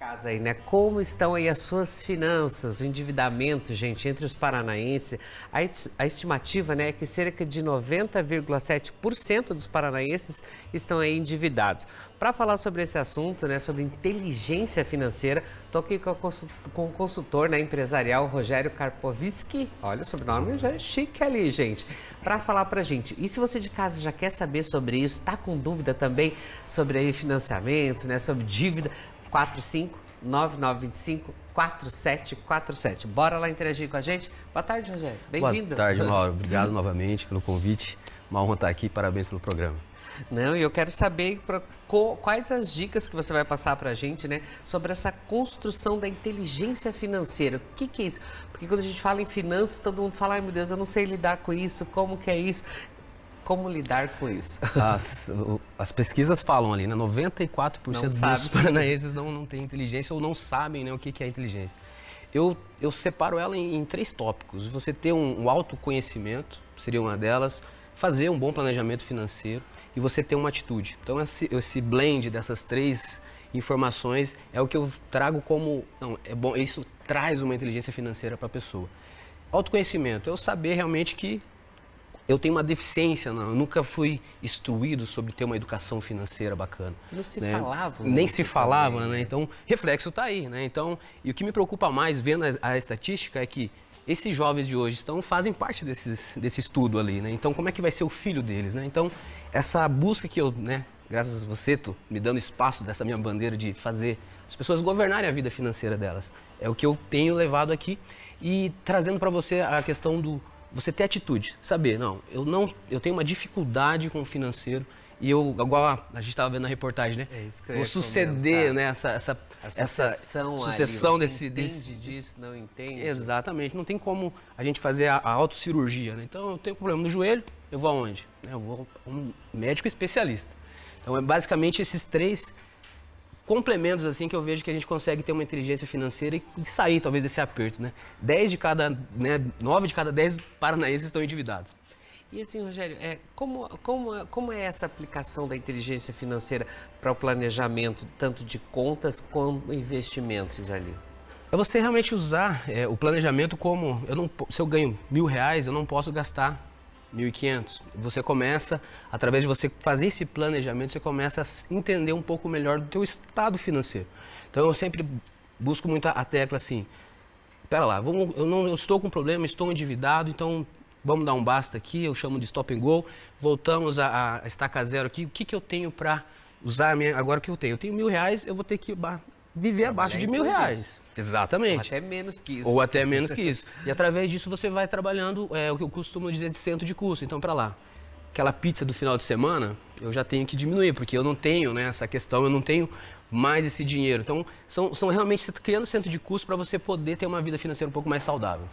casa aí, né? Como estão aí as suas finanças, o endividamento, gente, entre os paranaenses? A estimativa né, é que cerca de 90,7% dos paranaenses estão aí endividados. Para falar sobre esse assunto, né, sobre inteligência financeira, estou aqui com, com o consultor né, empresarial Rogério Karpovski. Olha, o sobrenome já é chique ali, gente. Para falar para gente. E se você de casa já quer saber sobre isso, está com dúvida também sobre aí financiamento, né, sobre dívida, 45 4747. Bora lá interagir com a gente. Boa tarde, Rogério. Bem-vindo. Boa tarde, Mauro. Obrigado novamente pelo convite. Uma honra estar aqui. Parabéns pelo programa. Não, e eu quero saber pra, co, quais as dicas que você vai passar para a gente, né? Sobre essa construção da inteligência financeira. O que, que é isso? Porque quando a gente fala em finanças, todo mundo fala, ai meu Deus, eu não sei lidar com isso, como que é isso? Como lidar com isso? As, o, as pesquisas falam ali, né? 94% não dos sabe. paranaenses não, não têm inteligência ou não sabem né, o que, que é inteligência. Eu, eu separo ela em, em três tópicos. Você ter um, um autoconhecimento, seria uma delas, fazer um bom planejamento financeiro e você ter uma atitude. Então, esse, esse blend dessas três informações é o que eu trago como. Não, é bom, isso traz uma inteligência financeira para a pessoa. Autoconhecimento é eu saber realmente que eu tenho uma deficiência, não. Eu nunca fui instruído sobre ter uma educação financeira bacana. Não se né? falava. Né, Nem se falava, também. né? né? Então, reflexo está aí, né? Então, e o que me preocupa mais, vendo a, a estatística, é que esses jovens de hoje estão, fazem parte desses, desse estudo ali, né? Então, como é que vai ser o filho deles, né? Então, essa busca que eu, né? Graças a você, tu, me dando espaço dessa minha bandeira de fazer as pessoas governarem a vida financeira delas. É o que eu tenho levado aqui e trazendo para você a questão do você ter atitude, saber, não, eu não, eu tenho uma dificuldade com o financeiro e eu, igual a, gente estava vendo na reportagem, né? É isso que eu Vou suceder, comentar. né? Essa, essa, sucessão, essa sucessão ali, desse, entende desse. disso, não entende. Exatamente. Não tem como a gente fazer a, a autocirurgia, né? Então eu tenho um problema no joelho, eu vou aonde? Né, eu vou a um médico especialista. Então é basicamente esses três complementos assim que eu vejo que a gente consegue ter uma inteligência financeira e sair talvez desse aperto, né? dez de cada, né, 9 de cada 10 paranaenses estão endividados. E assim, Rogério, é, como, como, como é essa aplicação da inteligência financeira para o planejamento, tanto de contas como investimentos ali? É você realmente usar é, o planejamento como, eu não, se eu ganho mil reais, eu não posso gastar 1.500. Você começa, através de você fazer esse planejamento, você começa a entender um pouco melhor do teu estado financeiro. Então eu sempre busco muito a, tecla assim, pera lá, vamos, eu não eu estou com problema, estou endividado, então vamos dar um basta aqui, eu chamo de stop and go, voltamos a, a estaca zero aqui, o que, que eu tenho para usar minha, agora que eu tenho? Eu tenho mil reais, eu vou ter que viver abaixo de mil reais. Exatamente. Ou até menos que isso. Ou até menos que isso. E através disso você vai trabalhando é, o que eu costumo dizer de centro de custo. Então, para lá, aquela pizza do final de semana, eu já tenho que diminuir, porque eu não tenho né, essa questão, eu não tenho mais esse dinheiro. Então, são, são realmente tá criando centro de custo para você poder ter uma vida financeira um pouco mais saudável.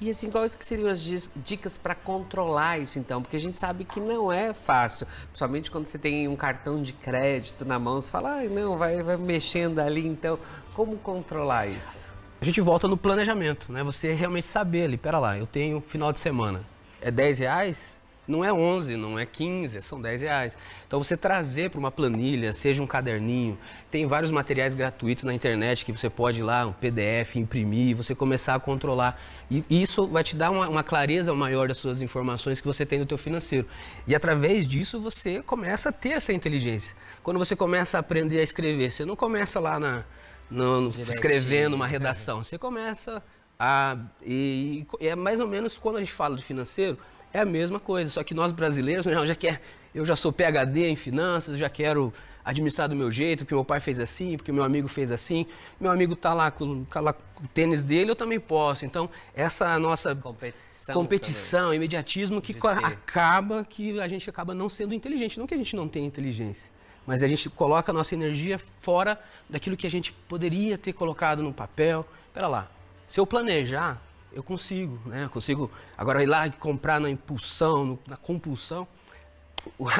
E assim, quais que seriam as dicas para controlar isso então? Porque a gente sabe que não é fácil, principalmente quando você tem um cartão de crédito na mão, você fala, ah, não, vai, vai mexendo ali, então, como controlar isso? A gente volta no planejamento, né? Você realmente saber ali, pera lá, eu tenho final de semana, é 10 reais, não é 11, não é 15, são 10 reais. Então você trazer para uma planilha, seja um caderninho, tem vários materiais gratuitos na internet que você pode ir lá, um PDF, imprimir, você começar a controlar. E isso vai te dar uma, uma clareza maior das suas informações que você tem no teu financeiro. E através disso você começa a ter essa inteligência. Quando você começa a aprender a escrever, você não começa lá na, no, no, escrevendo uma é. redação, você começa a... E, e é mais ou menos quando a gente fala de financeiro é a mesma coisa, só que nós brasileiros, né, já quer, eu já sou PhD em finanças, já quero administrar do meu jeito, porque meu pai fez assim, porque meu amigo fez assim, meu amigo está lá, tá lá com, o tênis dele, eu também posso. Então, essa nossa competição, competição imediatismo que acaba que a gente acaba não sendo inteligente. Não que a gente não tenha inteligência, mas a gente coloca a nossa energia fora daquilo que a gente poderia ter colocado no papel. Pera lá, se eu planejar, eu consigo, né? Eu consigo agora ir lá e comprar na impulsão, no, na compulsão.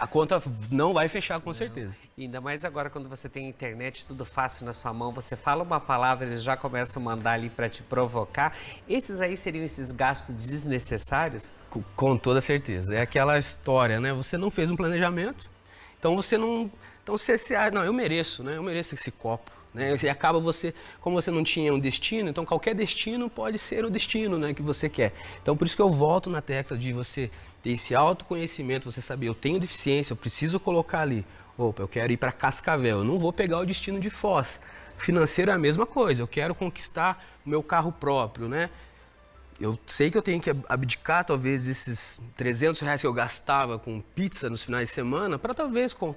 A conta não vai fechar com não. certeza. E ainda mais agora quando você tem internet, tudo fácil na sua mão, você fala uma palavra, eles já começam a mandar ali para te provocar. Esses aí seriam esses gastos desnecessários? Com, com toda certeza. É aquela história, né? Você não fez um planejamento, então você não. Então você se ah, não, eu mereço, né? Eu mereço esse copo né? E acaba você, como você não tinha um destino, então qualquer destino pode ser o destino né, que você quer. Então por isso que eu volto na tecla de você ter esse autoconhecimento, você saber, eu tenho deficiência, eu preciso colocar ali. Opa, eu quero ir para Cascavel, eu não vou pegar o destino de Foz. Financeiro é a mesma coisa, eu quero conquistar o meu carro próprio, né? eu sei que eu tenho que abdicar talvez desses 300 reais que eu gastava com pizza nos finais de semana para talvez com,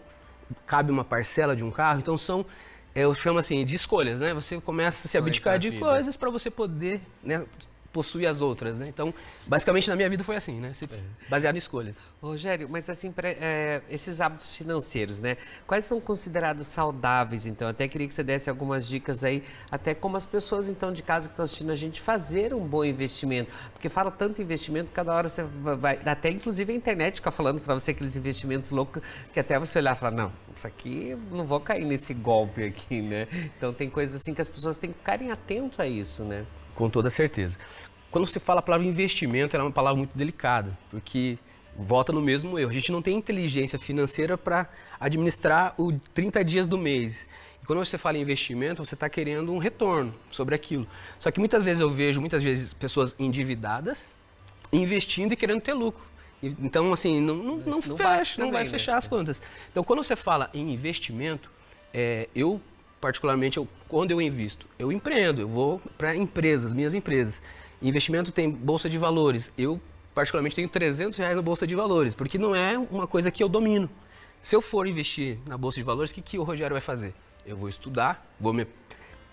cabe uma parcela de um carro. Então são eu chamo assim de escolhas, né? Você começa a se abdicar de coisas para você poder né, possui as outras, né? Então, basicamente na minha vida foi assim, né? É. Baseado em escolhas. Rogério, mas assim, pra, é, esses hábitos financeiros, né? Quais são considerados saudáveis, então? Até queria que você desse algumas dicas aí, até como as pessoas, então, de casa que estão assistindo a gente, fazer um bom investimento. Porque fala tanto investimento, cada hora você vai... Até, inclusive, a internet fica falando para você aqueles investimentos loucos que até você olhar e falar, não, isso aqui, não vou cair nesse golpe aqui, né? Então, tem coisas assim que as pessoas têm que ficarem atentas a isso, né? Com toda certeza. Quando se fala a palavra investimento, ela é uma palavra muito delicada, porque volta no mesmo erro. A gente não tem inteligência financeira para administrar o 30 dias do mês. E quando você fala em investimento, você está querendo um retorno sobre aquilo. Só que muitas vezes eu vejo, muitas vezes, pessoas endividadas investindo e querendo ter lucro. Então, assim, não, não, não fecha, não vai né? fechar as contas. Então, quando você fala em investimento, é, eu particularmente, eu, quando eu invisto? Eu empreendo, eu vou para empresas, minhas empresas. Investimento tem bolsa de valores. Eu, particularmente, tenho 300 reais na bolsa de valores, porque não é uma coisa que eu domino. Se eu for investir na bolsa de valores, o que, que o Rogério vai fazer? Eu vou estudar, vou me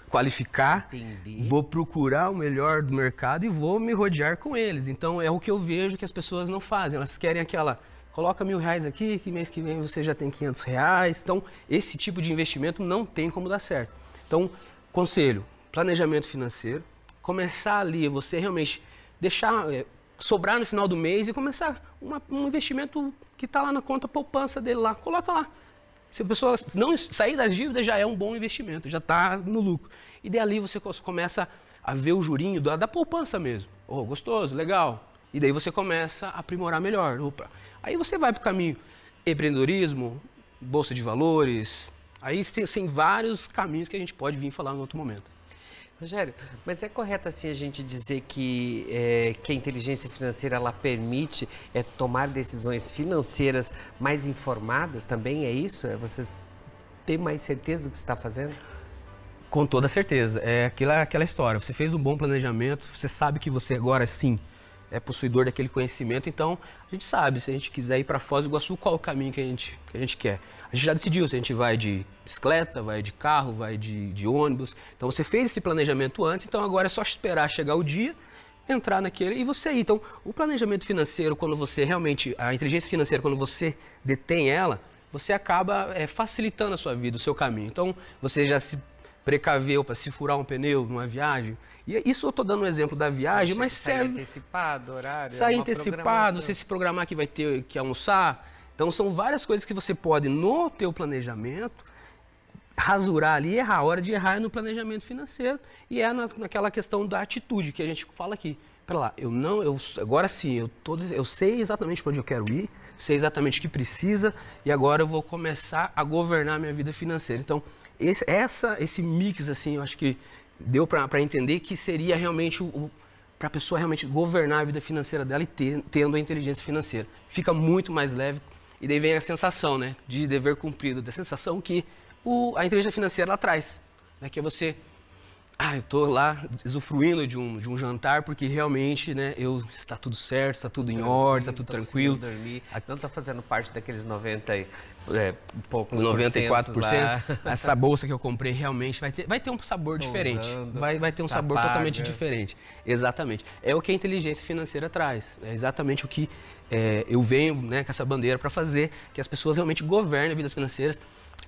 qualificar, Entendi. vou procurar o melhor do mercado e vou me rodear com eles. Então é o que eu vejo que as pessoas não fazem. Elas querem aquela coloca mil reais aqui, que mês que vem você já tem 500 reais. Então, esse tipo de investimento não tem como dar certo. Então, conselho, planejamento financeiro, começar ali, você realmente deixar é, sobrar no final do mês e começar uma, um investimento que está lá na conta poupança dele lá, coloca lá. Se a pessoa não sair das dívidas, já é um bom investimento, já está no lucro. E dali você começa a ver o jurinho da, da poupança mesmo. Oh, gostoso, legal, e daí você começa a aprimorar melhor. Opa. Aí você vai para o caminho empreendedorismo, bolsa de valores. Aí tem, tem vários caminhos que a gente pode vir falar em outro momento. Rogério, mas é correto assim a gente dizer que, é, que a inteligência financeira ela permite é, tomar decisões financeiras mais informadas também? É isso? É você ter mais certeza do que está fazendo? Com toda certeza. É aquela, aquela história. Você fez um bom planejamento, você sabe que você agora sim é possuidor daquele conhecimento, então a gente sabe, se a gente quiser ir para Foz do Iguaçu, qual o caminho que a, gente, que a gente quer. A gente já decidiu se a gente vai de bicicleta, vai de carro, vai de, de ônibus. Então você fez esse planejamento antes, então agora é só esperar chegar o dia, entrar naquele e você ir. Então o planejamento financeiro, quando você realmente, a inteligência financeira, quando você detém ela, você acaba é, facilitando a sua vida, o seu caminho. Então, você já se precaver para se furar um pneu numa viagem. E é, isso eu estou dando um exemplo da viagem, mas serve. Sair antecipado, horário. Sair é antecipado, você se programar que vai ter que almoçar. Então são várias coisas que você pode, no teu planejamento, rasurar ali e errar. A hora de errar é no planejamento financeiro e é na, naquela questão da atitude que a gente fala aqui. Pera lá, eu não, eu agora sim, eu, tô, eu sei exatamente para onde eu quero ir, sei exatamente o que precisa e agora eu vou começar a governar minha vida financeira. Então, esse, essa, esse mix, assim, eu acho que deu para entender que seria realmente o, o para a pessoa realmente governar a vida financeira dela e ter, tendo a inteligência financeira. Fica muito mais leve e daí vem a sensação, né, de dever cumprido, da sensação que o, a inteligência financeira ela traz, né, que é você ah, eu tô lá usufruindo de um, de um jantar porque realmente, né, eu está tudo certo, está tudo em ordem, está tudo tranquilo. Dormir. Não tá fazendo parte daqueles 90 e é, poucos 94%. Lá. Essa bolsa que eu comprei realmente vai ter, vai ter um sabor tô diferente. Usando, vai, vai ter um tá sabor paga. totalmente diferente. Exatamente. É o que a inteligência financeira traz. É exatamente o que é, eu venho, né, com essa bandeira para fazer, que as pessoas realmente governem as vidas financeiras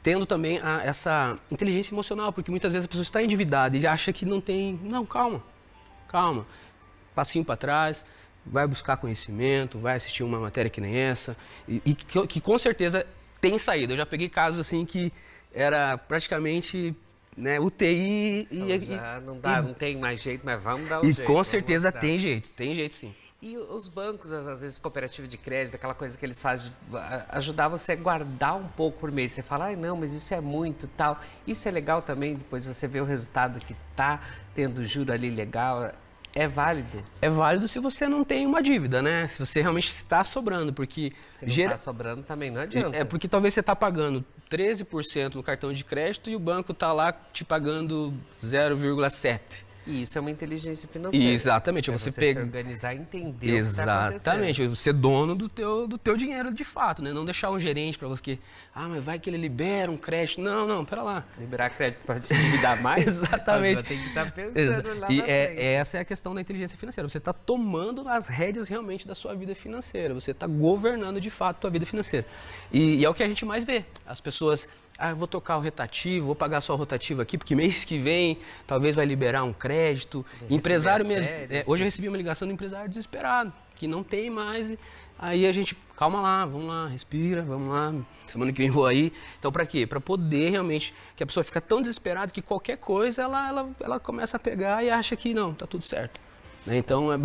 tendo também a, essa inteligência emocional, porque muitas vezes a pessoa está endividada e acha que não tem. Não, calma, calma. Passinho para trás, vai buscar conhecimento, vai assistir uma matéria que nem essa, e, e que, que, com certeza tem saída. Eu já peguei casos assim que era praticamente. Né, UTI é, e, já e, não dá, e, não tem mais jeito, mas vamos dar o um jeito. E com certeza tem jeito, tem jeito sim. E os bancos, às vezes, cooperativa de crédito, aquela coisa que eles fazem, ajudar você a guardar um pouco por mês. Você fala, ai ah, não, mas isso é muito tal. Isso é legal também, depois você vê o resultado que tá tendo juro ali legal. É válido? É válido se você não tem uma dívida, né? Se você realmente está sobrando, porque... Se não gera... Tá sobrando também não adianta. É, porque talvez você está pagando 13% no cartão de crédito e o banco está lá te pagando 0,7%. E isso é uma inteligência financeira. Exatamente. É você, você pega... se organizar entender tá Exatamente. O tá ser dono do teu, do teu dinheiro de fato, né? Não deixar um gerente para você que, ah, mas vai que ele libera um crédito. Não, não, pera lá. Liberar crédito para se endividar mais? Exatamente. Você tem que estar tá pensando Exa lá E é, é, essa é a questão da inteligência financeira. Você está tomando as rédeas realmente da sua vida financeira. Você está governando de fato a tua vida financeira. E, e é o que a gente mais vê. As pessoas ah, eu vou tocar o rotativo, vou pagar só o rotativo aqui, porque mês que vem talvez vai liberar um crédito. Eu empresário mesmo. É, né? hoje eu recebi uma ligação do empresário desesperado, que não tem mais. Aí a gente, calma lá, vamos lá, respira, vamos lá, semana que vem vou aí. Então, para quê? Para poder realmente, que a pessoa fica tão desesperada que qualquer coisa ela, ela, ela começa a pegar e acha que não, tá tudo certo. Né? Então, é